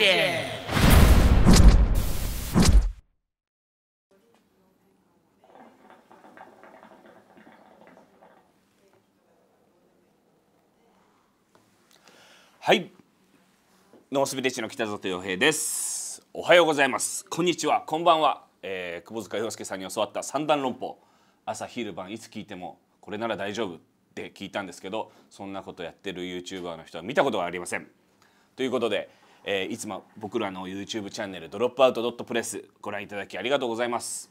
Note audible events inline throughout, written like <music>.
action! Hi. ノースビレッジの北里洋平です。おはようございます。こんにちは。こんばんは。えー、久保塚洋介さんに教わった三段論法。朝昼晩いつ聞いてもこれなら大丈夫って聞いたんですけど、そんなことやってる YouTuber の人は見たことがありません。ということで、えー、いつも僕らの YouTube チャンネル「ドロップアウトドットプレス」ご覧いただきありがとうございます。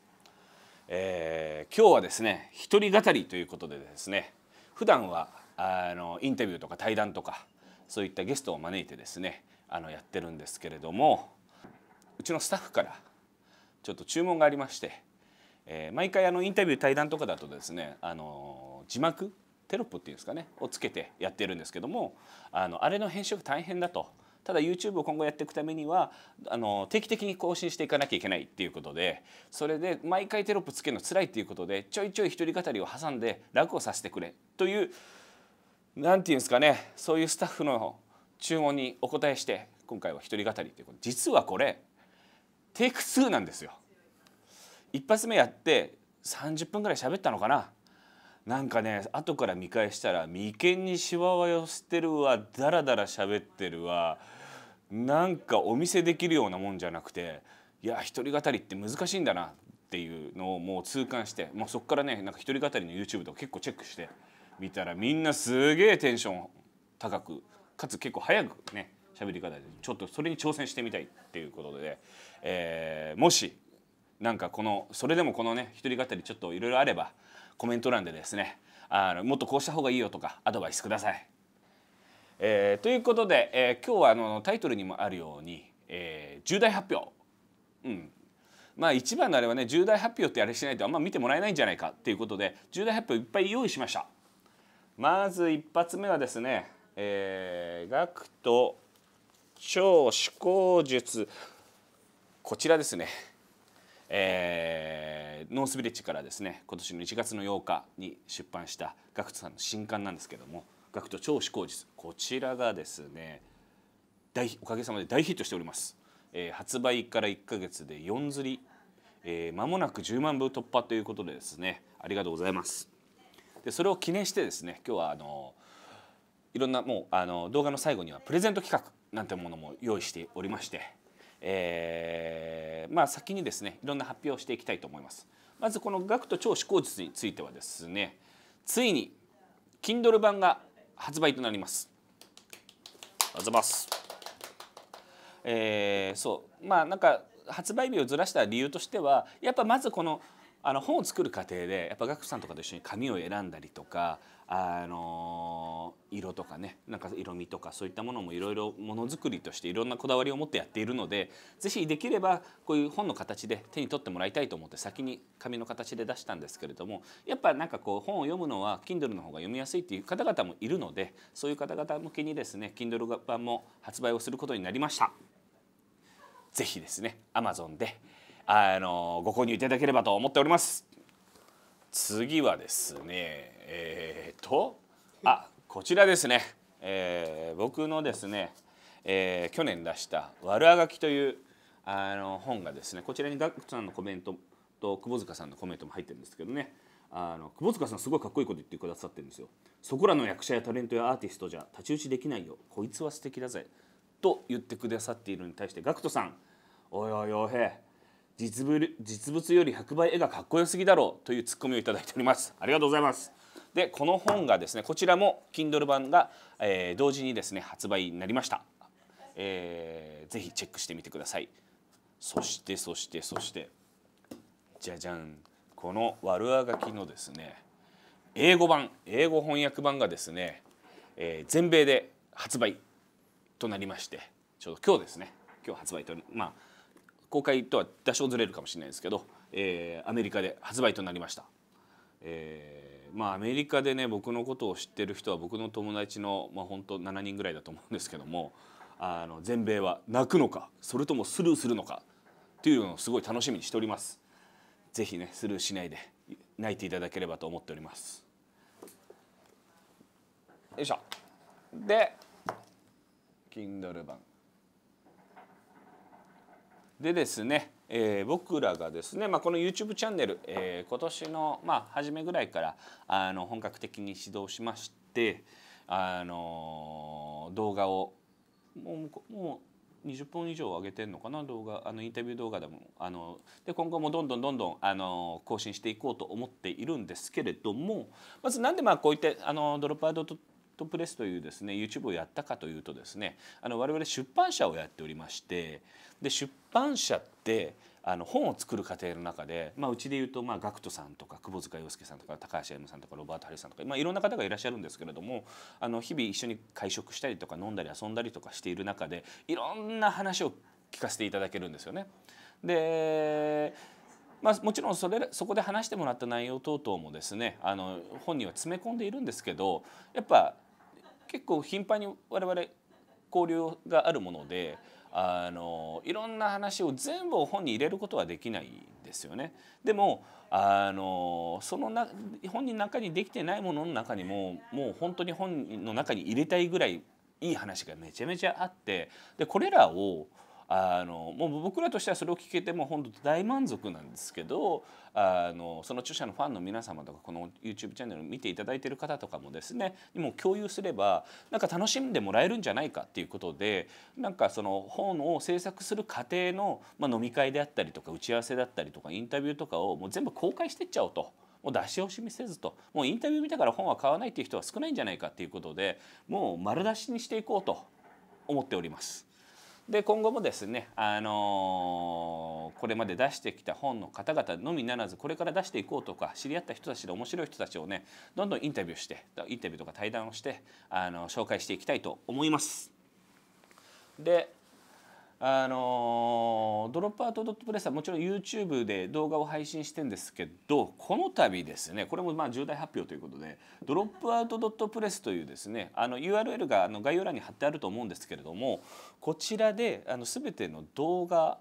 えー、今日はですね一人語りということでですね普段はあのインタビューとか対談とかそういったゲストを招いてですねあのやってるんですけれどもうちのスタッフからちょっと注文がありまして、えー、毎回あのインタビュー対談とかだとですねあの字幕テロップっていうんですかねをつけてやってるんですけどもあのあれの編集が大変だと。ただ YouTube を今後やっていくためにはあの定期的に更新していかなきゃいけないっていうことでそれで毎回テロップつけるのつらいっていうことでちょいちょい一人語りを挟んで楽をさせてくれという何て言うんですかねそういうスタッフの注文にお答えして今回は一人語りということ実はこれテイク2なんですよ。一発目やって30分ぐらい喋ったのかななんかね後から見返したら眉間にしわは寄せてるわダラダラ喋ってるわ。なんかお見せできるようなもんじゃなくていや一人語りって難しいんだなっていうのをもう痛感してもうそこからねなんか一人語りの YouTube とか結構チェックして見たらみんなすげえテンション高くかつ結構早くね喋り方でちょっとそれに挑戦してみたいっていうことで、えー、もしなんかこのそれでもこのね一人語りちょっといろいろあればコメント欄でですねあのもっとこうした方がいいよとかアドバイスくださいえー、ということで、えー、今日はあのタイトルにもあるように、えー、重大発表、うん、まあ一番のあれはね重大発表ってあれしないとあんま見てもらえないんじゃないかっていうことで重大発表いっぱい用意しましたまず一発目はですね、えー、学徒超思考術こちらですね、えー、ノースビレッジからですね今年の1月の8日に出版した学徒さんの新刊なんですけども「学徒超思考術こちらがですね大おかげさまで大ヒットしております、えー、発売から1か月で4釣り、えー、もなく10万部突破ということでですねありがとうございますでそれを記念してですね今日はあのいろんなもうあの動画の最後にはプレゼント企画なんてものも用意しておりまして、えー、まあ先にですねいろんな発表をしていきたいと思いますまずこの学徒超思考術についてはですねついに Kindle 版が発売となります。あざます。えー、そうまあなんか発売日をずらした理由としてはやっぱまずこの「あの本を作る過程でやっぱ学さんとかと一緒に紙を選んだりとかあの色とかねなんか色味とかそういったものもいろいろものづくりとしていろんなこだわりを持ってやっているので是非できればこういう本の形で手に取ってもらいたいと思って先に紙の形で出したんですけれどもやっぱなんかこう本を読むのは Kindle の方が読みやすいっていう方々もいるのでそういう方々向けにですね Kindle 版も発売をすることになりました。是非ですね Amazon であのご購入いただければと思っております次はですねえー、っとあこちらですね、えー、僕のですね、えー、去年出した「悪あがき」というあの本がですねこちらにガクさんのコメントと窪塚さんのコメントも入ってるんですけどねあの窪塚さんすごいかっこいいこと言ってくださってるんですよ。そこらの役者やタレントやアーティストじゃ太刀打ちできないよこいつは素敵だぜと言ってくださっているのに対して GACKT さん「おいおい洋平」実物実物より100倍絵がかっこよすぎだろうというツッコミをいただいておりますありがとうございますでこの本がですねこちらも Kindle 版が、えー、同時にですね発売になりました、えー、ぜひチェックしてみてくださいそしてそしてそしてじゃじゃんこの悪あがきのですね英語版英語翻訳版がですね、えー、全米で発売となりましてちょうど今日ですね今日発売とまあ公開とは多少ずれるかもしれないですけど、えー、アメリカで発売となりました。えー、まあアメリカでね僕のことを知ってる人は僕の友達のまあ本当7人ぐらいだと思うんですけどもあの全米は泣くのかそれともスルーするのかっていうのをすごい楽しみにしております。ぜひねスルーしないで泣いていただければと思っております。よいしょで Kindle 版でですね、えー、僕らがですね、まあ、この YouTube チャンネル、えー、今年の、まあ、初めぐらいからあの本格的に始動しまして、あのー、動画をもうもう20本以上上げてんのかな動画あのインタビュー動画でもあので今後もどんどんどんどんあの更新していこうと思っているんですけれどもまずなんでまあこういったあのドロップアウトトプレスというですね YouTube をやったかというとですねあの我々出版社をやっておりましてで出版社ってあの本を作る過程の中で、まあ、うちでいうと、ま GACKT さんとか窪塚洋介さんとか高橋歩さんとかロバート・ハリさんとか、まあ、いろんな方がいらっしゃるんですけれどもあの日々一緒に会食したりとか飲んだり遊んだりとかしている中でいろんな話を聞かせていただけるんですよね。でまあ、もちろんそれそこで話してもらった内容等々もですねあの本人は詰め込んでいるんですけどやっぱ結構頻繁に我々交流があるものであのいろんな話を全部本に入れることはできないですよね。でもあのそのな本人の中にできてないものの中にももう本当に本の中に入れたいぐらいいい話がめちゃめちゃあってでこれらをあのもう僕らとしてはそれを聞けても本当大満足なんですけどあのその著者のファンの皆様とかこの YouTube チャンネル見ていただいている方とかもですねも共有すればなんか楽しんでもらえるんじゃないかっていうことでなんかその本を制作する過程の、まあ、飲み会であったりとか打ち合わせだったりとかインタビューとかをもう全部公開していっちゃおうと。もう出し惜しみせずともうインタビュー見たから本は買わないっていう人は少ないんじゃないかっていうことでもう丸出しにしていこうと思っております。で今後もですね、あのー、これまで出してきた本の方々のみならずこれから出していこうとか知り合った人たちで面白い人たちをねどんどんインタビューしてインタビューとか対談をして、あの紹介していきたいと思います。であのドロップアウトドットプレスはもちろん YouTube で動画を配信してんですけどこの度ですねこれもまあ重大発表ということでドロップアウトドットプレスというですねあの URL があの概要欄に貼ってあると思うんですけれどもこちらであの全ての動画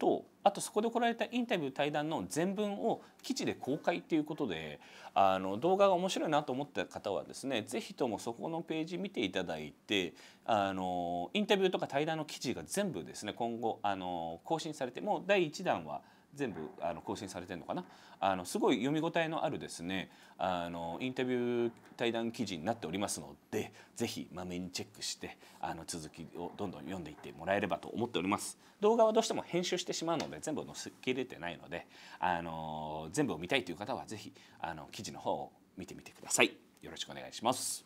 とあとそこで来られたインタビュー対談の全文を記事で公開っていうことであの動画が面白いなと思った方はですね是非ともそこのページ見ていただいてあのインタビューとか対談の記事が全部ですね今後あの更新されてもう第1弾は「全部あの更新されてるのかなあのすごい読み応えのあるですねあのインタビュー対談記事になっておりますのでぜひまめにチェックしてあの続きをどんどん読んでいってもらえればと思っております動画はどうしても編集してしまうので全部載せきれてないのであの全部を見たいという方はぜひあの記事の方を見てみてくださいよろしくお願いします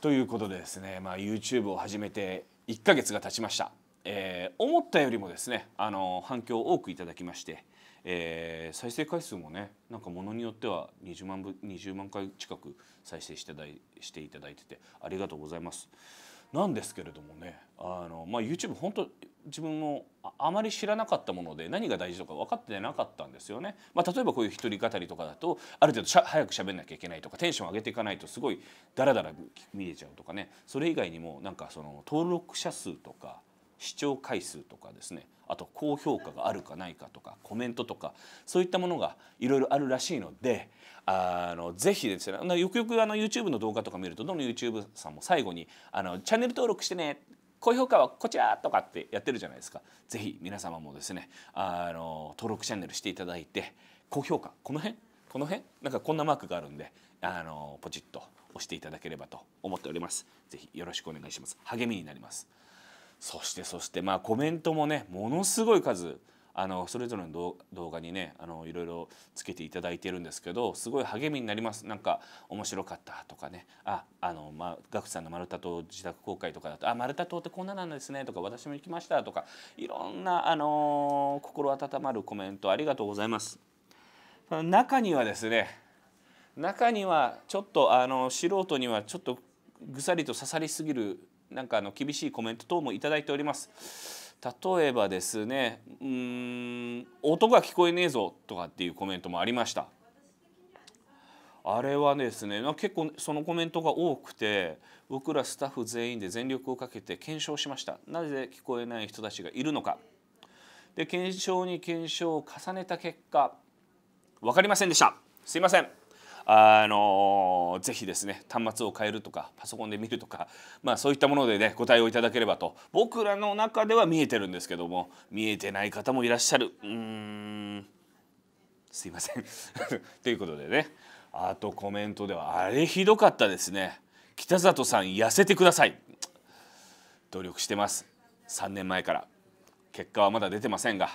ということでですね、まあ、YouTube を始めて1ヶ月が経ちましたえー、思ったよりもですねあの反響を多くいただきまして、えー、再生回数もねなんかものによっては20万部20万回近く再生していただいしていただいててありがとうございます。なんですけれどもねあの、まあ、YouTube 本当自分もあまり知らなかったもので何が大事とか分かってなかったんですよね。まあ、例えばこういう一人語りとかだとある程度しゃ早く喋んなきゃいけないとかテンション上げていかないとすごいダラダラ見えちゃうとかねそれ以外にもなんかその登録者数とか。視聴回数とかですねあと高評価があるかないかとかコメントとかそういったものがいろいろあるらしいのであのぜひですねよくよくあの YouTube の動画とか見るとどの YouTube さんも最後にあの「チャンネル登録してね」高評価はこちらとかってやってるじゃないですかぜひ皆様もですねあの登録チャンネルしていただいて高評価この辺この辺なんかこんなマークがあるんであのポチッと押していただければと思っております。ぜひよろしくお願いします。励みになります。そしてそしてまあコメントもねものすごい数あのそれぞれの動画にねあのいろいろつけていただいてるんですけどすごい励みになりますなんか面白かったとかねああのまあガクさんの丸太島自宅公開とかだとあ丸太島ってこんななんですねとか私も行きましたとかいろんなあの心温まるコメントありがとうございます中にはですね中にはちょっとあの素人にはちょっとぐさりと刺さりすぎるなんかあの厳しいコメント等も頂いております。例えばですね「うーん音が聞こえねえぞ」とかっていうコメントもありました。あれはですね結構そのコメントが多くて僕らスタッフ全員で全力をかけて検証しましたなぜ聞こえない人たちがいるのかで検証に検証を重ねた結果分かりませんでしたすいませんあのぜひですね端末を変えるとかパソコンで見るとか、まあ、そういったものでねご対応いただければと僕らの中では見えてるんですけども見えてない方もいらっしゃるうんすいません <laughs> ということでねあとコメントではあれひどかったですね北里さん痩せてください努力してます3年前から結果はまだ出てませんが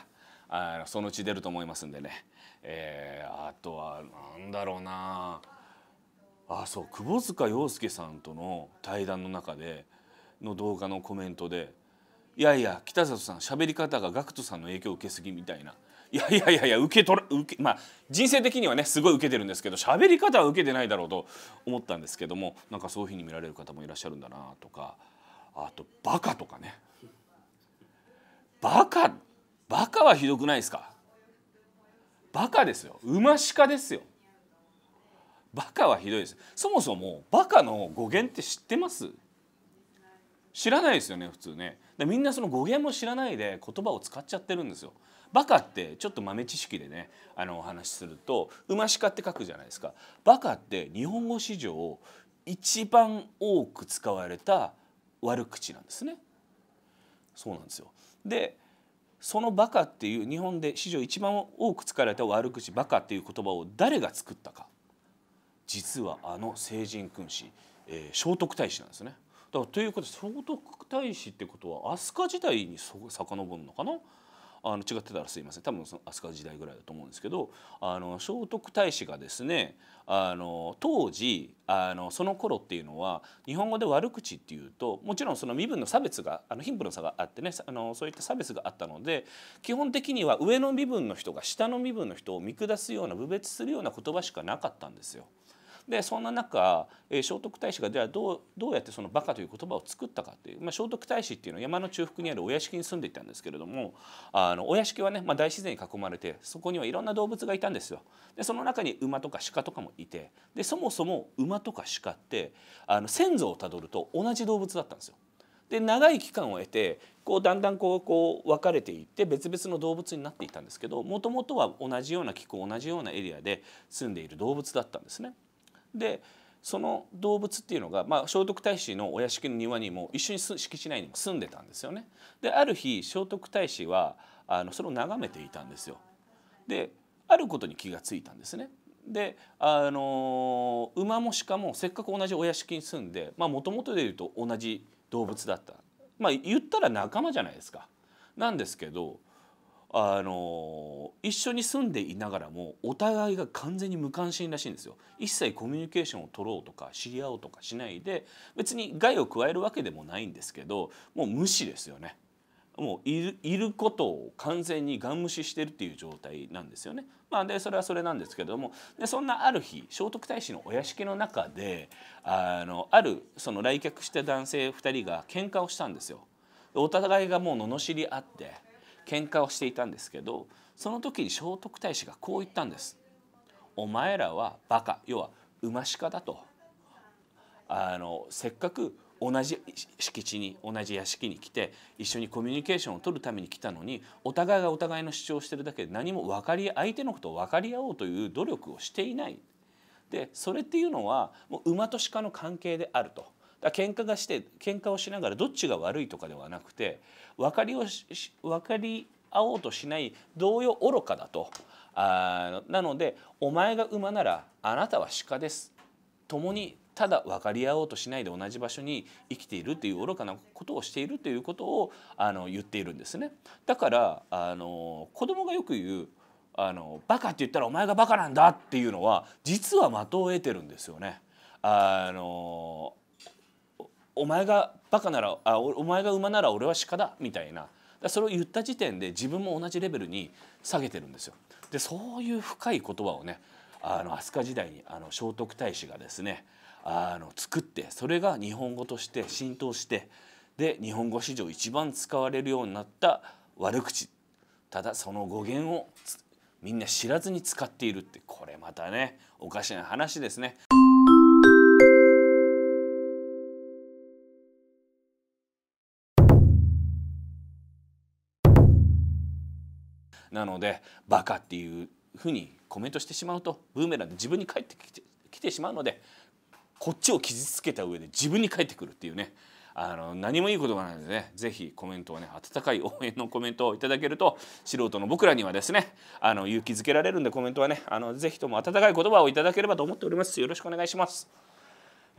あそのうち出ると思いますんでね、えー、あとは何だろうなあそう窪塚洋介さんとの対談の中での動画のコメントで「いやいや北里さん喋り方が GACKT さんの影響を受けすぎ」みたいな。いやいやいやいや受け取ら受けまあ人生的にはねすごい受けてるんですけど喋り方は受けてないだろうと思ったんですけどもなんかそういうふうに見られる方もいらっしゃるんだなとかあと「バカ」とかね「バカ」バカはひどくないですかバカですよ馬鹿ですよバカはひどいですそもそもバカの語源って知ってます知らないですよね普通ねでみんなその語源も知らないで言葉を使っちゃってるんですよバカってちょっと豆知識でねあのお話しすると馬鹿って書くじゃないですかバカって日本語史上一番多く使われた悪口なんですねそうなんですよでそのバカっていう日本で史上一番多く使われた悪口バカっていう言葉を誰が作ったか実はあの聖人君子、えー、聖徳太子なんですね。だからということで聖徳太子ってことは飛鳥時代に遡るのかなあの違ってたらすいません多分その飛鳥時代ぐらいだと思うんですけどあの聖徳太子がですねあの当時あのその頃っていうのは日本語で悪口っていうともちろんその身分の差別があの貧富の差があってねあのそういった差別があったので基本的には上の身分の人が下の身分の人を見下すような侮蔑するような言葉しかなかったんですよ。でそんな中、えー、聖徳太子がではどうどうやってそのバカという言葉を作ったかっていう、まあ、聖徳太子っていうのは山の中腹にあるお屋敷に住んでいたんですけれどもあのお屋敷はね、まあ、大自然に囲まれてそこにはいろんな動物がいたんですよ。でその中に馬とか鹿とかもいてでそもそも馬とか鹿ってあの先祖をたどると同じ動物だったんですよ。で長い期間を経てこうだんだんこうこう分かれていって別々の動物になっていたんですけどもともとは同じような気候同じようなエリアで住んでいる動物だったんですね。でその動物っていうのが、まあ、聖徳太子のお屋敷の庭にも一緒に敷地内にも住んでたんですよね。である日聖徳太子はあのそれを眺めていたんですよ。であることに気がついたんですね。であの馬も鹿もせっかく同じお屋敷に住んでもともとでいうと同じ動物だった、まあ、言ったら仲間じゃないですか。なんですけどあの一緒に住んでいながらもお互いが完全に無関心らしいんですよ一切コミュニケーションを取ろうとか知り合おうとかしないで別に害を加えるわけでもないんですけどもう無視ですよねもういることを完全にガン無視してるっていう状態なんですよね。まあ、でそれはそれなんですけれどもでそんなある日聖徳太子のお屋敷の中であのあるその来客した男性2人が喧嘩をしたんですよ。お互いがもう罵り合って喧嘩をしていたんですけどその時に聖徳太子がこう言ったんです。お前らはバカ要は馬鹿だとあのせっかく同じ敷地に同じ屋敷に来て一緒にコミュニケーションを取るために来たのにお互いがお互いの主張をしてるだけで何も分かり相手のことを分かり合おうという努力をしていないでそれっていうのはもう馬と鹿の関係であるとだ喧嘩がして喧嘩をしながらどっちが悪いとかではなくて分かりをし分かり合おうとしない同様愚かだとあなのでお前が馬ならあなたは鹿です共にただ分かり合おうとしないで同じ場所に生きているという愚かなことをしているということをあの言っているんですね。だからあの子供がよく言うあのバカって言ったらお前がバカなんだっていうのは実は的を得てるんですよね。あのお前がバカならあお前が馬なら俺は鹿だみたいなだそれを言った時点で自分も同じレベルに下げてるんですよ。でそういう深い言葉をねあの飛鳥時代にあの聖徳太子がですねあの作ってそれが日本語として浸透してで日本語史上一番使われるようになった悪口ただその語源をみんな知らずに使っているってこれまたねおかしな話ですね。なのでバカっていうふうにコメントしてしまうとブーメランで自分に返ってきて来てしまうのでこっちを傷つけた上で自分に返ってくるっていうねあの何もいいことがないのでね是非コメントをね温かい応援のコメントをいただけると素人の僕らにはですねあの勇気づけられるんでコメントはねあの是非とも温かい言葉をいただければと思っておりますよろしくお願いします。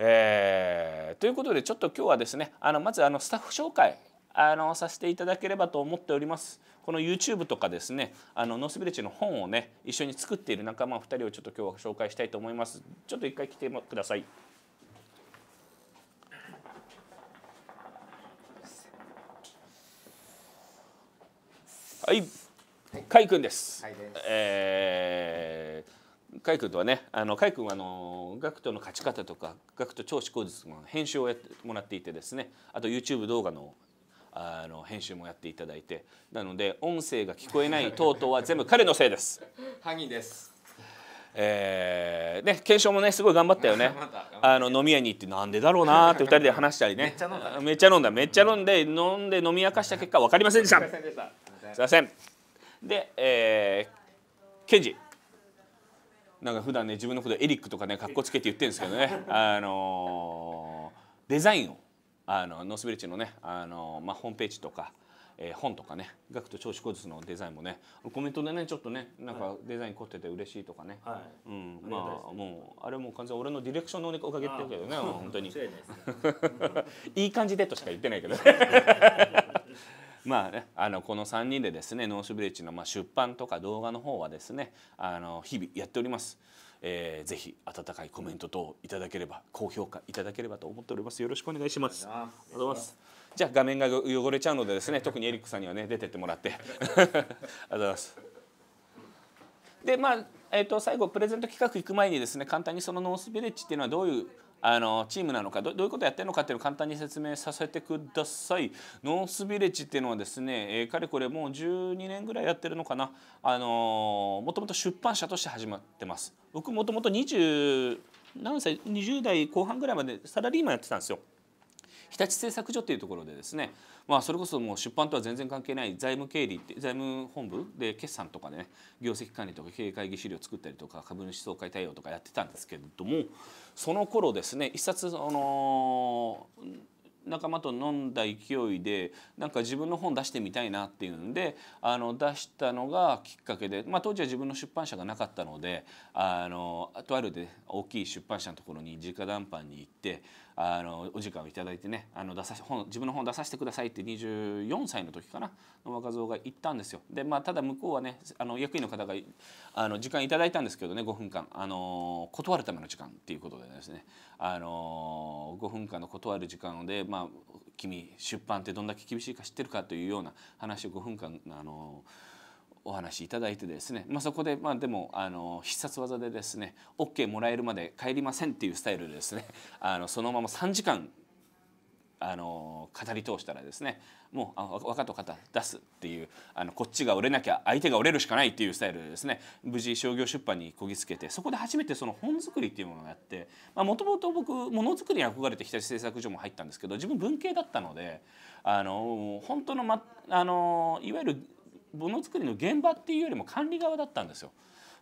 えー、ということでちょっと今日はですねあのまずあのスタッフ紹介あのさせていただければと思っております。この YouTube とかですねあのノースビレッジの本をね一緒に作っている仲間2人をちょっと今日は紹介したいと思います。ちょっと一回来てください。はい、かいくんです。はい、えーいイ君とはね、あのカイ君はあの学徒の勝ち方とか学徒ト超思考術の編集をやってもらっていてですね、あと YouTube 動画のあの編集もやっていただいてなので音声が聞こえない等々は全部彼のせいです。萩です。えー、ね検証もねすごい頑張ったよね <laughs> あの飲み屋に行ってなんでだろうなって2人で話したりねめっちゃ飲んだめっちゃ飲んで飲んで飲み明かした結果分かりませんでしたすいませんで、えー、ケンジなんか普段ね自分のことエリックとかねかっこつけて言ってるんですけどねあのー、デザインをあのノースビレッジのねあの、まあ、ホームページとか、えー、本とかね「学徒長子小術」のデザインもねコメントでねちょっとねなんかデザイン凝ってて嬉しいとかね、はい、うん、まあ、ね、もうあれも完全俺のディレクションのおかげっていうけどね <laughs> 本当に <laughs> いい感じでとしか言ってないけど <laughs> まあね、あのこの3人でですねノースビレッジのまあ出版とか動画の方はですねあの日々やっております。えー、ぜひ温かいコメント等いただければ高評価いただければと思っておりますよろしくお願いしますありがとうございますじゃあ画面が汚れちゃうのでですね特にエリックさんにはね出てってもらって <laughs> ありがとうございますでまあ、えーと、最後プレゼント企画行く前にですね簡単にそのノースビレッジっていうのはどういうあのチームなのかどういうことやってるのかっていうのを簡単に説明させてください。ノースビレッジっていうのはですね、えー、かれこれもう12年ぐらいやってるのかなあのもともと出版社として始まってます。僕もともと何歳20代後半ぐらいまでサラリーマンやってたんですよ。日立製作所っていうところでですね、まあ、それこそもう出版とは全然関係ない財務経理って財務本部で決算とかね業績管理とか経営会議資料作ったりとか株主総会対応とかやってたんですけれどもその頃ですね一冊あのー仲間と飲んだ勢いでなんか自分の本出してみたいなっていうんであの出したのがきっかけで、まあ、当時は自分の出版社がなかったのであのとあるで大きい出版社のところに直談判に行ってあのお時間を頂いてねあの出さ本自分の本を出させてくださいって24歳の時かなの若造が言ったんですよ。でまあただ向こうはねあの役員の方があの時間頂いたんですけどね5分間あの断るための時間っていうことでですねあの5分間の断る時間でまあ君出版ってどんだけ厳しいか知ってるかというような話を5分間あのお話しいただいてですね、まあ、そこで、まあ、でもあの必殺技でですね OK もらえるまで帰りませんっていうスタイルでですね <laughs> あのそのまま3時間あの語り通したらですねもう若と肩出すっていうあのこっちが折れなきゃ相手が折れるしかないっていうスタイルでですね無事商業出版にこぎつけてそこで初めてその本作りっていうものがあってもともと僕ものづくりに憧れて日立製作所も入ったんですけど自分文系だったのであの本当の,、ま、あのいわゆるものづくりの現場っていうよりも管理側だったんですよ。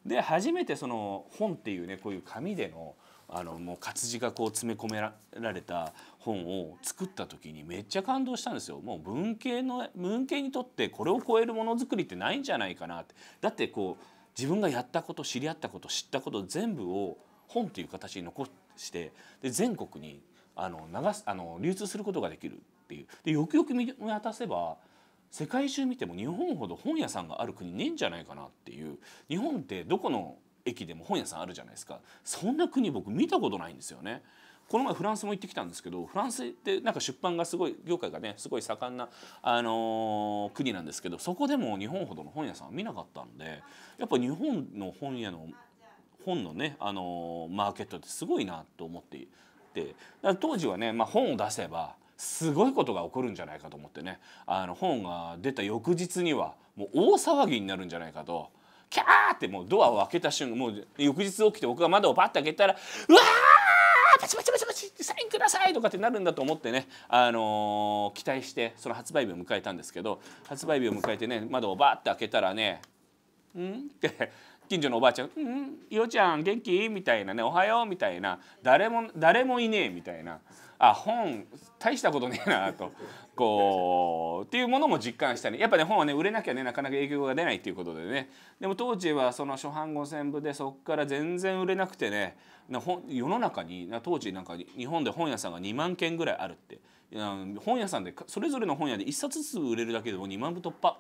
で初めてその本っていうねこういう紙でのあのもう活字がこう詰め込められた本を作った時にめっちゃ感動したんですよ。もう文系の文系にとってこれを超えるものづくりってないんじゃないかなって。だってこう自分がやったこと知り合ったこと知ったこと全部を本っていう形に残してで全国にあの流すあの流通することができるっていう。でよくよく見渡せば世界中見ても日本ほど本屋さんがある国ねえんじゃないかなっていう日本ってどこの駅でも本屋さんあるじゃないですかそんな国僕見たことないんですよね。この前フランスも行ってきたんですけどフランスってなんか出版がすごい業界がねすごい盛んな、あのー、国なんですけどそこでも日本ほどの本屋さんは見なかったんでやっぱ日本の本屋の本のね、あのー、マーケットってすごいなと思っていて当時はね、まあ、本を出せばすごいことが起こるんじゃないかと思ってねあの本が出た翌日にはもう大騒ぎになるんじゃないかと。キャーってもうドアを開けた瞬間もう翌日起きて僕が窓をパッと開けたら「うわーパチパチパチパチサインください!」とかってなるんだと思ってね、あのー、期待してその発売日を迎えたんですけど発売日を迎えてね窓をバッとて開けたらね「ん?」って近所のおばあちゃん「んいおちゃん元気?」みたいなね「おはよう」みたいな誰も誰もいねえみたいな。あ本大したことねえなとこうっていうものも実感したりやっぱね本はね売れなきゃねなかなか影響が出ないっていうことでねでも当時はその初版5,000部でそこから全然売れなくてね世の中に当時なんか日本で本屋さんが2万件ぐらいあるって本屋さんでそれぞれの本屋で1冊ずつ売れるだけでも2万部突破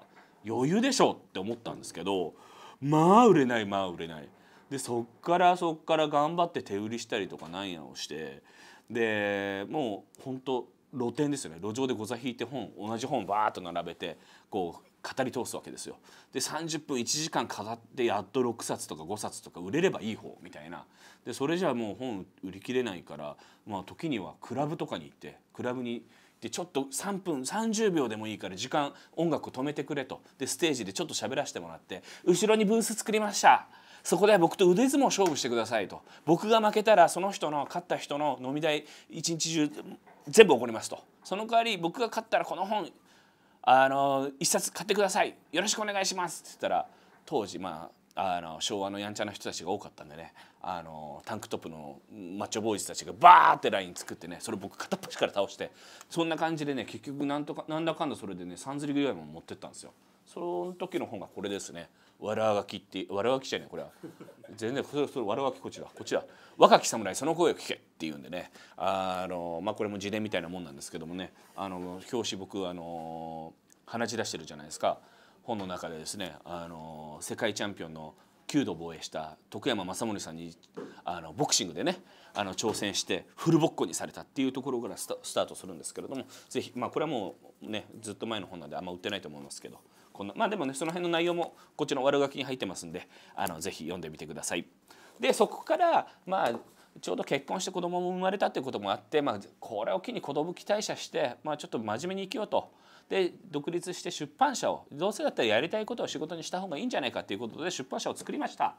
余裕でしょって思ったんですけどまあ売れないまあ売れない。でそっからそっから頑張って手売りしたりとかなんやをして。でもう本当露店ですよね路上でござ引いて本同じ本バーッと並べてこう語り通すわけですよで30分1時間飾ってやっと6冊とか5冊とか売れればいい方みたいなでそれじゃもう本売り切れないから、まあ、時にはクラブとかに行ってクラブにでちょっと3分30秒でもいいから時間音楽止めてくれとでステージでちょっと喋らせてもらって後ろにブース作りましたそこで僕と腕相撲勝負してくださいと僕が負けたらその人の勝った人の飲み代一日中全部怒りますとその代わり僕が勝ったらこの本あの一冊買ってくださいよろしくお願いしますって言ったら当時まああの昭和のやんちゃな人たちが多かったんでねあのタンクトップのマッチョボーイズたちがバーってライン作ってねそれ僕片っ端から倒してそんな感じでね結局なんとかなんだかんだそれでねさんずりぐらいも持ってったんですよその時の本がこれですね。わらがきってわらがきじゃねこれは全然それそれわらがきこちらこちら若き侍その声を聞けっていうんでねあのまあこれも自伝みたいなもんなんですけどもねあの表紙僕あの鼻血出してるじゃないですか本の中でですねあの世界チャンピオンの9度防衛した徳山雅則さんにあのボクシングでねあの挑戦してフルボッコにされたっていうところからスタートするんですけれども是非まあこれはもうねずっと前の本なんであんま売ってないと思いますけど。こんなまあでもねその辺の内容もこっちの悪書きに入ってますんであのぜひ読んでみてください。でそこからまあちょうど結婚して子供も生まれたっていうこともあって、まあ、これを機に子供期待者して、まあ、ちょっと真面目に生きようと。で独立して出版社をどうせだったらやりたいことを仕事にした方がいいんじゃないかっていうことで出版社を作りました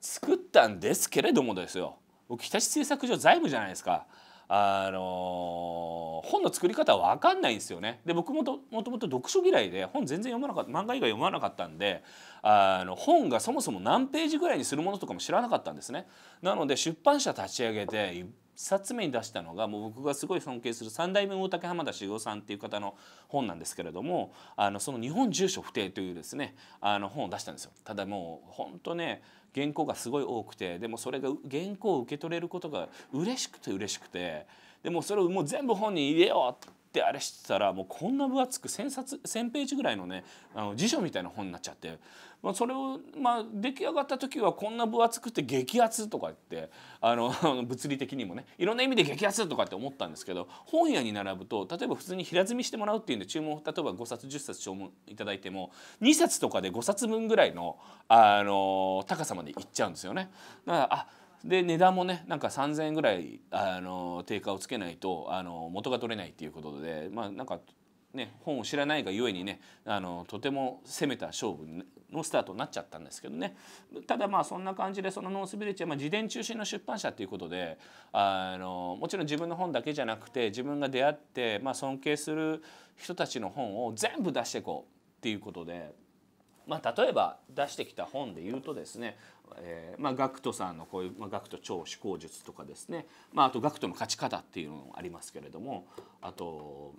作ったんですけれどもですよ僕日立製作所財務じゃないですかあのー、本の作り方は分かんないんですよね。で僕もともと読書嫌いで本全然読まなかった漫画以外読まなかったんであの本がそもそも何ページぐらいにするものとかも知らなかったんですね。なので出版社立ち上げて1冊目に出したのがもう僕がすごい尊敬する三代目大竹浜田茂雄さんっていう方の本なんですけれどもあのその「日本住所不定」というですねあの本を出したんですよ。ただもう本当ね原稿がすごい多くてでもそれが原稿を受け取れることが嬉しくて嬉しくてでもそれをもう全部本に入れようってあれしてたらもうこんな分厚く 1,000, 冊ページぐらいのねあの辞書みたいな本になっちゃってまあ、それを、まあ、出来上がった時はこんな分厚くて激圧とかってあの <laughs> 物理的にもねいろんな意味で激圧とかって思ったんですけど本屋に並ぶと例えば普通に平積みしてもらうっていうんで注文例えば5冊10冊注文いただいても2冊とかで5冊分ぐらいの、あの高さまでいっちゃうんですよね。だからあで値段もねなんか3,000円ぐらいあの定価をつけないとあの元が取れないっていうことでまあなんかね、本を知らないがゆえにねあのとても攻めた勝負のスタートになっちゃったんですけどねただまあそんな感じでそのノースビレッジはまあ自伝中心の出版社ということであのもちろん自分の本だけじゃなくて自分が出会って、まあ、尊敬する人たちの本を全部出していこうっていうことで。まあ、例えば出してきた本で言うとですねえーまあ、学徒さんのこういう、まあ、学徒超思考術とかですね、まあ、あと学徒の勝ち方っていうのもありますけれどもあと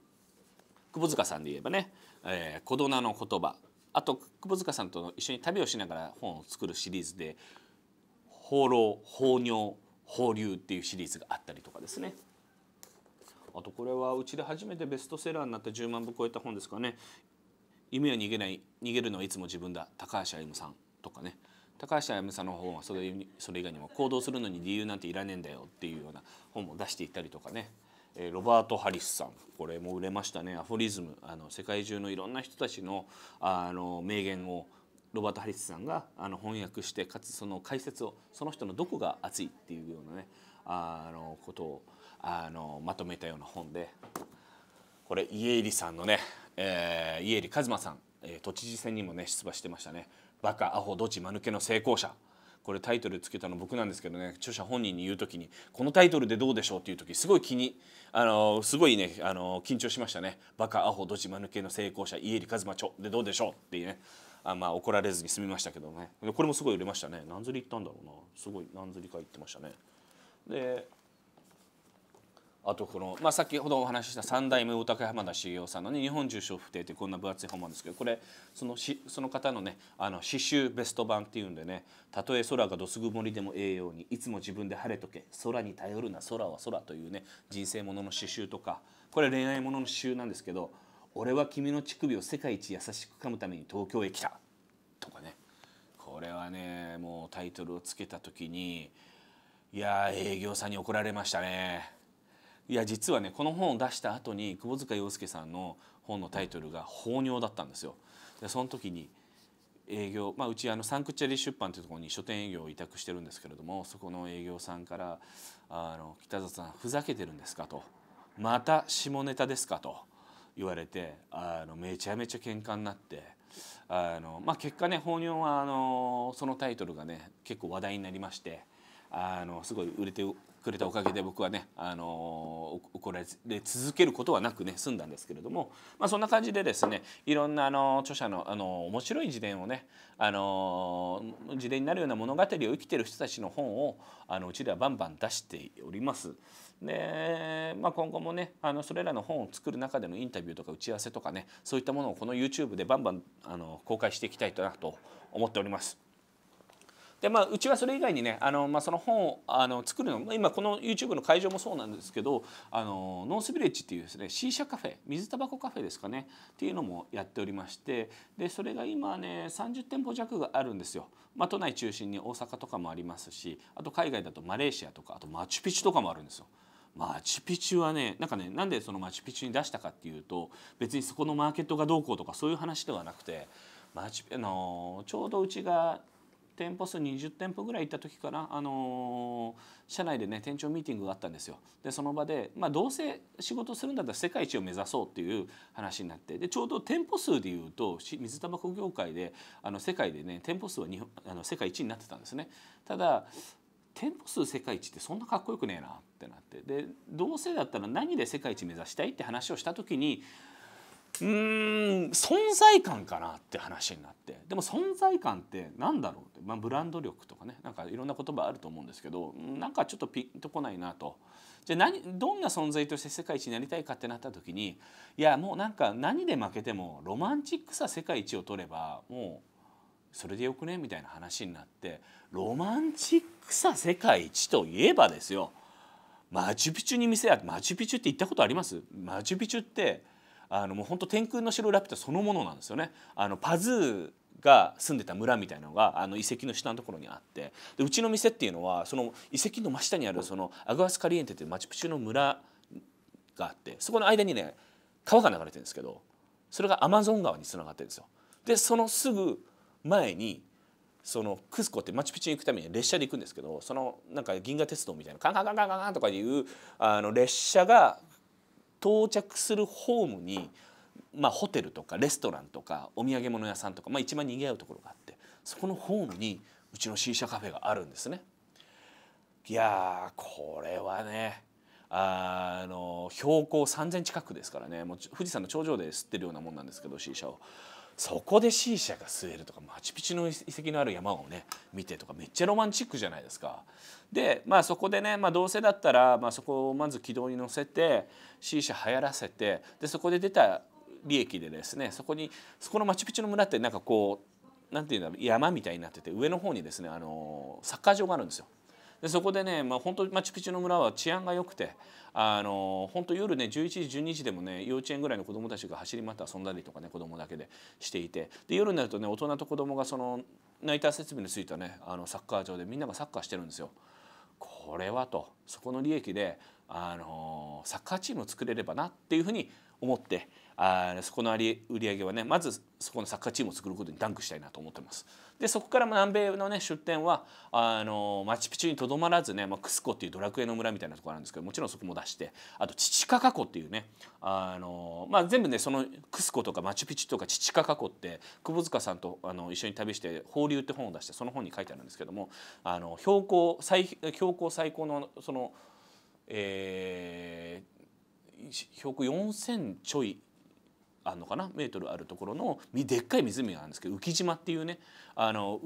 窪塚さんで言えばね「えー、小ドの言葉」あと窪塚さんと一緒に旅をしながら本を作るシリーズで「放浪」「放尿」「放流」っていうシリーズがあったりとかですね。あとこれはうちで初めてベストセラーになった10万部超えた本ですかね「夢は逃げない逃げるのはいつも自分だ」高橋歩さんとかね高橋歩さんの本はそれそれ以外にも「行動するのに理由なんていらねえんだよ」っていうような本も出していたりとかねえロバート・ハリスさんこれも売れましたねアフォリズムあの世界中のいろんな人たちのあの名言をロバート・ハリスさんがあの翻訳してかつその解説をその人のどこが熱いっていうようなねあのことをあのまとめたような本でこれ家入さんのね、えー、家入一馬さん、えー、都知事選にもね出馬してましたね「バカアホどち間抜けの成功者」これタイトルつけたの僕なんですけどね著者本人に言う時にこのタイトルでどうでしょうっていう時すごい気にあのすごいねあの緊張しましたね「バカアホドジまぬけの成功者家入一馬著」でどうでしょうっていうねあまあ怒られずに済みましたけどねこれもすごい売れましたね何釣り行ったんだろうなすごい何釣りか行ってましたねであとこの、まあ、先ほどお話しした三代目大竹浜田茂雄さんの、ね「日本重所不定」ってこんな分厚い本なんですけどこれそのしその方のねあの詩集ベスト版っていうんでね「たとえ空がどす曇りでもええようにいつも自分で晴れとけ空に頼るな空は空」というね人生ものの詩集とかこれ恋愛ものの詩集なんですけど「俺は君の乳首を世界一優しく噛むために東京へ来た」とかねこれはねもうタイトルをつけた時にいや営業さんに怒られましたね。いや実はねこの本を出した後に窪塚洋介さんの本のタイトルが「放尿」だったんですよ。でその時に営業、まあ、うちあのサンクチャリ出版というところに書店営業を委託してるんですけれどもそこの営業さんから「あの北里さんふざけてるんですか?」と「また下ネタですか?」と言われてあのめちゃめちゃ喧嘩になって。あのまあ、結果ね「放尿は」はそのタイトルがね結構話題になりましてあのすごい売れてくれたおかげで僕はね、あの怒られ続けることはなくね済んだんですけれども、まあ、そんな感じでですねいろんなあの著者の、あの面白い自伝をね、あの自伝になるような物語を生きてる人たちの本をあのうちではバンバン出しております。で、まあ、今後もねあのそれらの本を作る中でのインタビューとか打ち合わせとかねそういったものをこの YouTube でバンバンあの公開していきたいなと思っております。でまあ、うちはそれ以外にねあの、まあ、その本をあの作るの今この YouTube の会場もそうなんですけどあのノースビレッジっていうですねシーシャカフェ水タバコカフェですかねっていうのもやっておりましてでそれが今ね30店舗弱があるんですよ。まあ、都内中心に大阪とかもありますしあと海外だとマレーシアとかあとマチュピチュとかもあるんですよ。マチュピチュはねなんかねなんでそのマチュピチュに出したかっていうと別にそこのマーケットがどうこうとかそういう話ではなくてマチュあのちょうどうちが店舗数20店舗ぐらい行った時かな、あのー、社内でね店長ミーティングがあったんですよでその場で、まあ、どうせ仕事するんだったら世界一を目指そうっていう話になってでちょうど店舗数でいうと水タバコ業界であの世界でね店舗数は日本あの世界一になってたんですね。ただ店舗数世界一ってそんなかっこよくねえなってなってでどうせだったら何で世界一目指したいって話をした時にうん存在感かなって話になってでも存在感って何だろうって、まあ、ブランド力とかねなんかいろんな言葉あると思うんですけどなんかちょっとピンとこないなと。じゃあ何どんな存在として世界一になりたいかってなった時にいやもうなんか何で負けてもロマンチックさ世界一を取ればもうそれでよくねみたいな話になってロマンチックさ世界一といえばですよマチュピチュに店やマチュピチュって行ったことありますマチュピチュってあのもう本当天空の城ラピュタそのものなんですよね。あのパズーが住んでた村みたいなのがあの遺跡の下のところにあってでうちの店っていうのはその遺跡の真下にあるそのアグアスカリエンテっていうマチュピチュの村があってそこの間にね川が流れてるんですけどそれがアマゾン川につながってるんですよ。でそのすぐ前にそのクスコってマチュピチュに行くために列車で行くんですけどそのなんか銀河鉄道みたいなカンカンカンカンカンとかいうあの列車が到着するホームに、まあ、ホテルとかレストランとかお土産物屋さんとか、まあ、一番にぎわうところがあってそこのホームにうちの C 社カフェがあるんですね。いやこれはねあの標高3,000近くですからねもう富士山の頂上で吸ってるようなもんなんですけど C 社をそこで C 社が吸えるとかマチュピチュの遺跡のある山をね見てとかめっちゃロマンチックじゃないですかで、まあ、そこでね、まあ、どうせだったら、まあ、そこをまず軌道に乗せて C 社流行らせてでそこで出た利益でですねそこにそこのマチュピチュの村ってなんかこうなんていうんだ山みたいになってて上の方にですねあのサッカー場があるんですよ。でそこでね、まあ、本当マチュピチュの村は治安が良くてあの本当夜ね11時12時でもね幼稚園ぐらいの子どもたちが走り回って遊んだりとかね子どもだけでしていてで夜になるとね大人と子どもがそのナイター設備についたねあのサッカー場でみんながサッカーしてるんですよ。これはとそこの利益で、あのサッカーチームを作れればなっていうふうに思ってあそこの売り上げはねまずそこのサッカーチームを作ることにダンクしたいなと思ってます。でそこから南米のね出店はあのマチュピチュにとどまらずね、まあ、クスコっていうドラクエの村みたいなところなんですけどもちろんそこも出してあとチチカカ湖っていうねあの、まあ、全部ねそのクスコとかマチュピチュとかチチカカ湖って窪塚さんとあの一緒に旅して「放流」って本を出してその本に書いてあるんですけどもあの標高最標高最高のそのえー、標高4,000ちょいあのかなメートルあるところのでっかい湖があるんですけど浮島っていうねあの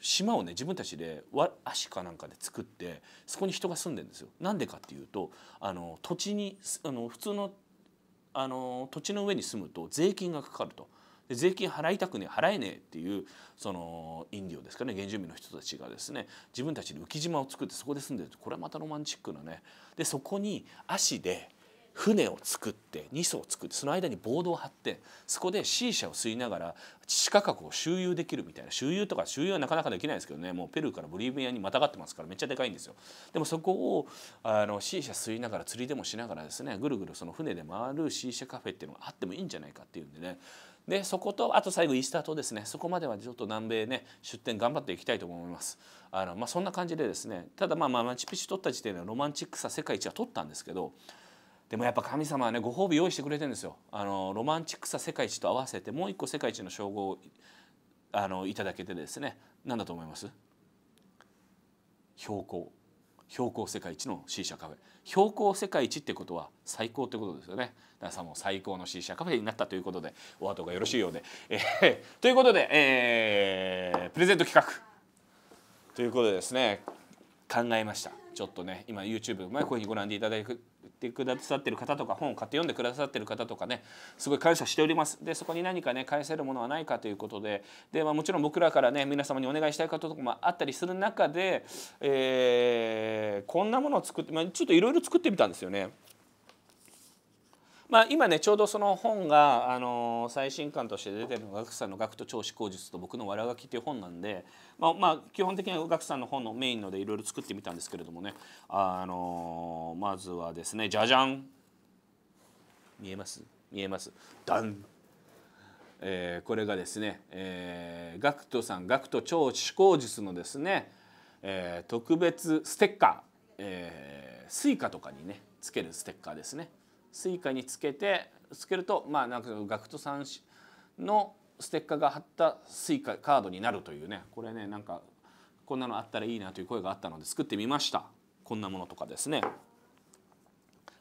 島をね自分たちで足かなんかで作ってそこに人が住んでんですよ。なんでかっていうとあの土地にあの普通のあの土地の上に住むと税金がかかると。で税金払いたくね払えねえっていうそのインディオですかね原住民の人たちがですね自分たちで浮島を作ってそこで住んでるこれはまたロマンチックなねでそこに足で船を作って2艘作ってその間にボードを張ってそこで C 社を吸いながら地下核を周遊できるみたいな周遊とか周遊はなかなかできないですけどねもうペルーからボリビアにまたがってますからめっちゃでかいんですよでもそこをあの C 社吸いながら釣りでもしながらですねぐるぐるその船で回る C 社カフェっていうのがあってもいいんじゃないかっていうんでねでそことあと最後イースター島ですねそこまではちょっと南米ね出店頑張っていきたいと思いますあの、まあ、そんな感じでですねただまあマチュピチュ取った時点でロマンチックさ世界一は取ったんですけどでもやっぱ神様はねご褒美用意してくれてるんですよあのロマンチックさ世界一と合わせてもう一個世界一の称号をあのいただけてですね何だと思います標高標高世界一の C 社カフェ標高世界一ってことは最高ってことですよね皆さんも最高の C 社カフェになったということでお後がよろしいようで、えー、ということで、えー、プレゼント企画ということでですね考えましたちょっとね今 YouTube 前こういうふうにご覧でいただくてくださってる方とか本を買って読んでくださってる方とかねすごい感謝しておりますでそこに何かね返せるものはないかということでで、まあ、もちろん僕らからね皆様にお願いしたい方ととかもあったりする中で、えー、こんなものを作って、まあ、ちょっといろいろ作ってみたんですよね。まあ、今ねちょうどその本が、あの最新刊として出てるのが岳さんの「学徒超思考術と僕のわらがき」っていう本なんで、まあ、まあ、基本的には岳さんの本のメインのでいろいろ作ってみたんですけれどもね、あのまずはですねじゃじゃん見えます見えますダン、えー、これがですね、えー、ガクさんガクト超思考術のですね、えー、特別ステッカー、えー、スイカとかにねつけるステッカーですね。スイカにつけてつけるとまあなんか学徒トさんのステッカーが貼ったスイカカードになるというねこれねなんかこんなのあったらいいなという声があったので作ってみましたこんなものとかですね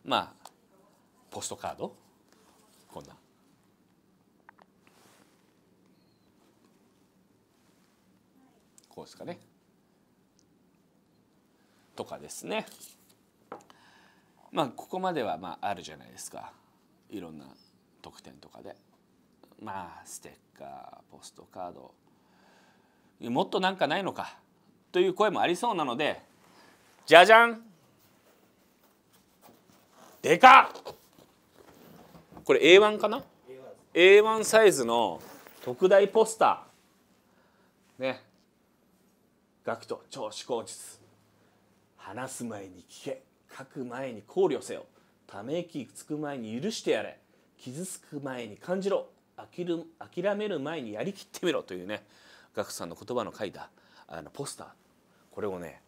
まあポストカードこんな。こうですかね。とかですね。まあここまではまああるじゃないですかいろんな特典とかでまあステッカーポストカードもっとなんかないのかという声もありそうなのでじゃじゃんでかこれ A1 かな A1, A1 サイズの特大ポスターね学徒超思考術話す前に聞け書く前に考慮せよため息つく前に許してやれ傷つく前に感じろ諦める前にやりきってみろというねガクさんの言葉の書いたあのポスターこれをね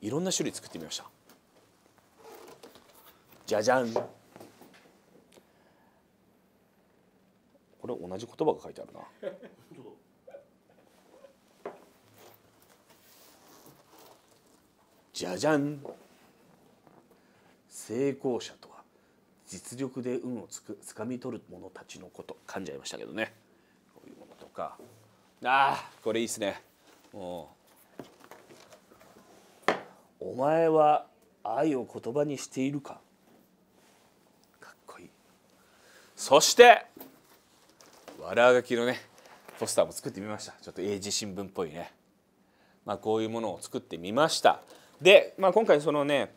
いろんな種類作ってみましたじゃじゃんこれ同じ言葉が書いてあるなじゃじゃん成功者とは実力で運をつく掴み取る者たちのこと噛んじゃいましたけどねこういうものとかあーこれいいっすねもうお前は愛を言葉にしているかかっこいいそしてわらがきのねポスターも作ってみましたちょっと英字新聞っぽいねまあこういうものを作ってみましたで、まあ、今回そのね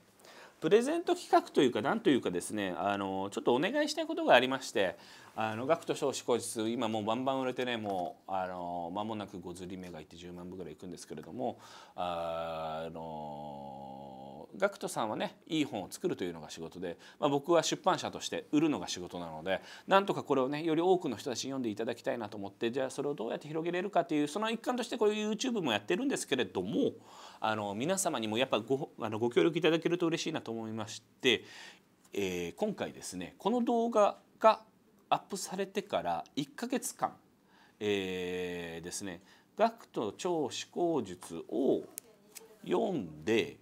プレゼント企画というか何というかですねあのちょっとお願いしたいことがありましてあの学徒少子高術今もうバンバン売れてねもうあの間もなく5ずり目がいって10万部ぐらいいくんですけれどもあのど GACKT さんはねいい本を作るというのが仕事で、まあ、僕は出版社として売るのが仕事なのでなんとかこれをねより多くの人たちに読んでいただきたいなと思ってじゃあそれをどうやって広げれるかっていうその一環としてこうう YouTube もやってるんですけれどもあの皆様にもやっぱごあのご協力いただけると嬉しいなと思いまして、えー、今回ですねこの動画がアップされてから1ヶ月間、えー、ですね学徒超思考術を読んで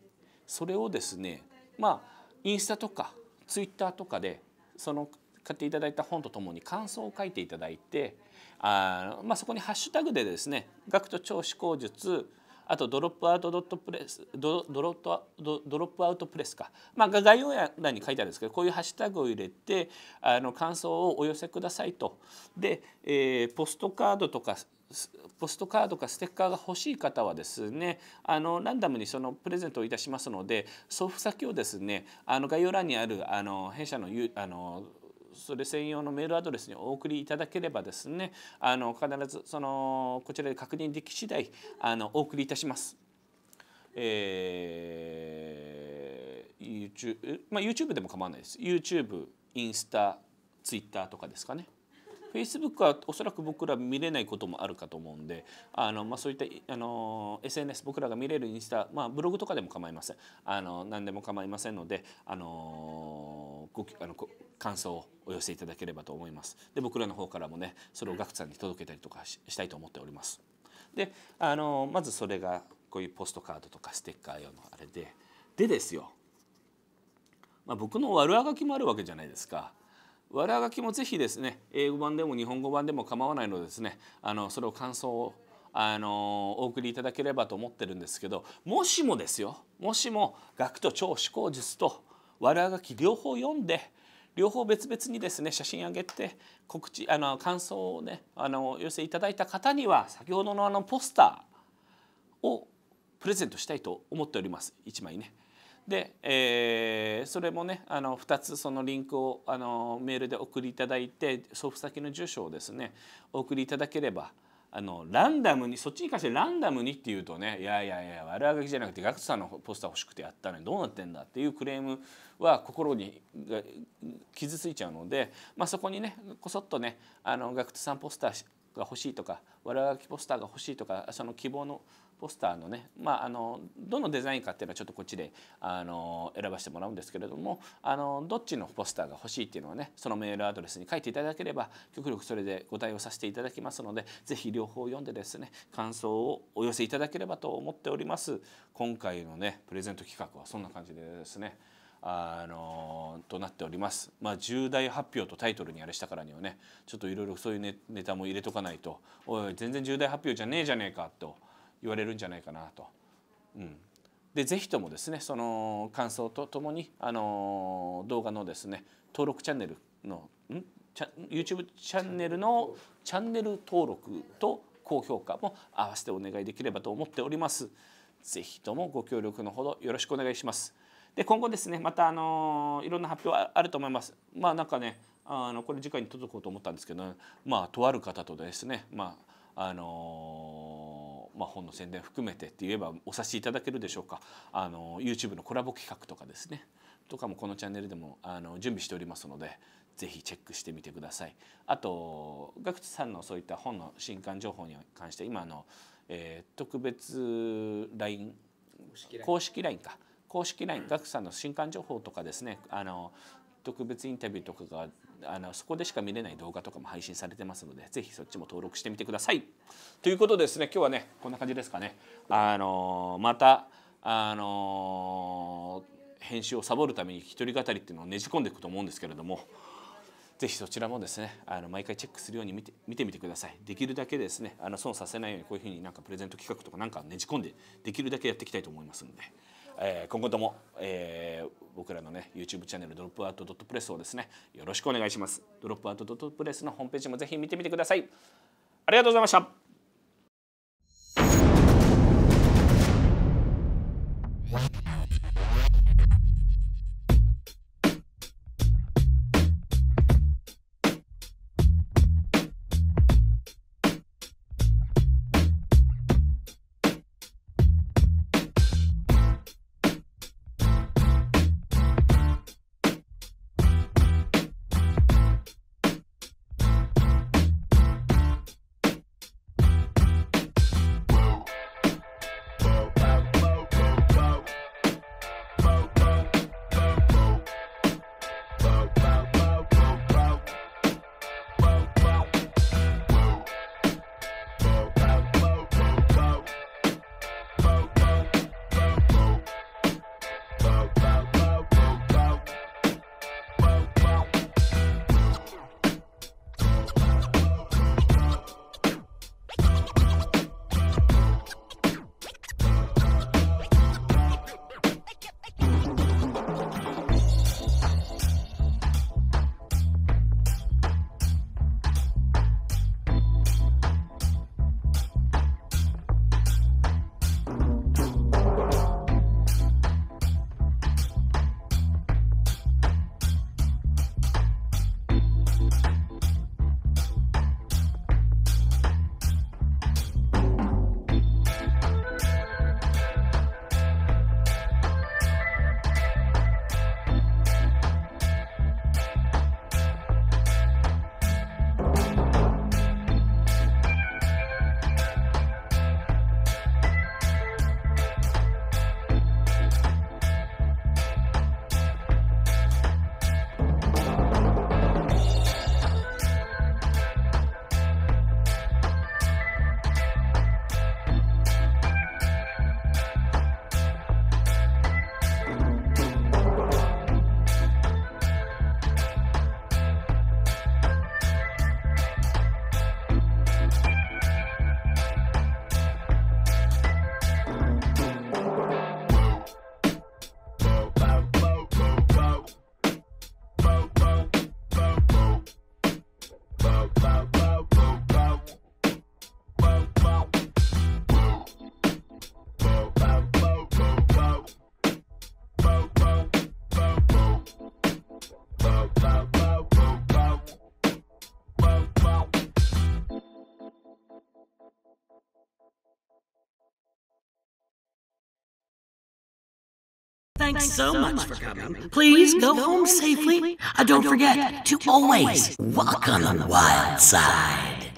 それをですねまあインスタとかツイッターとかでその買っていただいた本とともに感想を書いていただいてあ、まあ、そこにハッシュタグでですね「学徒超思考術」あとドロップアウトドットプレスドドロットドドロップアウトプレスか、まあ、概要欄に書いてあるんですけどこういうハッシュタグを入れてあの感想をお寄せくださいとで、えー、ポストカードとかポストカードかステッカーが欲しい方はですねあのランダムにそのプレゼントをいたしますので送付先をですねあの概要欄にあるあの弊社のあのそれ専用のメールアドレスにお送りいただければですねあの必ずそのこちらで確認でき次第あのお送りいたします。えー、YouTube, まあ、YouTube でも構わないです。YouTube、インスタ、Twitter とかですかね。Facebook はおそらく僕ら見れないこともあるかと思うんであの、まあ、そういったあの SNS 僕らが見れるインスタ、まあ、ブログとかでも構いませんあの何でも構いませんのであのごあの感想をお寄せいただければと思いますで僕らの方からもねそれをガクさんに届けたりとかしたいと思っておりますであのまずそれがこういうポストカードとかステッカー用のあれででですよ、まあ、僕の悪あがきもあるわけじゃないですか。悪あがきもぜひですね英語版でも日本語版でも構わないのでですねあのそれを感想をあのお送りいただければと思ってるんですけどもしもですよもしも学と超思考術と悪あがき両方読んで両方別々にですね写真上げて告知あの感想をねあの寄せいただいた方には先ほどのあのポスターをプレゼントしたいと思っております1枚ね。で、えー、それもねあの2つそのリンクをあのメールで送りいただいて送付先の住所をですねお送りいただければあのランダムにそっちに関してランダムにっていうとねいやいやいや悪あがきじゃなくて g a c t さんのポスター欲しくてやったのにどうなってんだっていうクレームは心に傷ついちゃうので、まあ、そこにねこそっとねあの g a c t さんポスターが欲しいとか悪あがきポスターが欲しいとかその希望のポスターのね、まあ、あのどのデザインかっていうのはちょっとこっちであの選ばせてもらうんですけれどもあのどっちのポスターが欲しいっていうのはねそのメールアドレスに書いていただければ極力それでご対応させていただきますので是非両方読んでですね感想をお寄せいただければと思っております。今回のねプレゼント企画はそんな感じでですねあのとなっております。まあ、重大発表とタイトルにあれしたからにはねちょっといろいろそういうネタも入れとかないと「おい全然重大発表じゃねえじゃねえか」と。言われるんじゃないかなと。うん、でぜひともですねその感想とともにあの動画のですね登録チャンネルのん YouTube チャンネルのチャンネル登録と高評価も合わせてお願いできればと思っております。ぜひともご協力のほどよろしくお願いします。で今後ですねまたあのいろんな発表はあると思います。まあなんかねあのこれ次回に届こうと思ったんですけど、まあとある方とですねまああのーまあ、本の宣伝含めてって言えばお察しいただけるでしょうかあの YouTube のコラボ企画とかですねとかもこのチャンネルでもあの準備しておりますのでぜひチェックしてみてください。あとガクさんのそういった本の新刊情報に関して今の、えー、特別 LINE 公式 LINE か公式 LINE ガクさんの新刊情報とかですねあの特別インタビューとかがあのそこでしか見れない動画とかも配信されてますのでぜひそっちも登録してみてください。ということでですね今日はねこんな感じですかね。あのまたあの編集をサボるために一人語りっていうのをねじ込んでいくと思うんですけれども。ぜひそちらもですねあの毎回チェックするように見て見てみてくださいできるだけですねあの損させないようにこういうふうになんかプレゼント企画とかなんかねじ込んでできるだけやっていきたいと思いますので。えー、今後とも、えー、僕らのね YouTube チャンネルドロップアウトドットプレスをですねよろしくお願いしますドロップアウトドットプレスのホームページもぜひ見てみてくださいありがとうございました Thanks so much for coming. Please go home safely. Uh, don't forget to always walk on the wild side.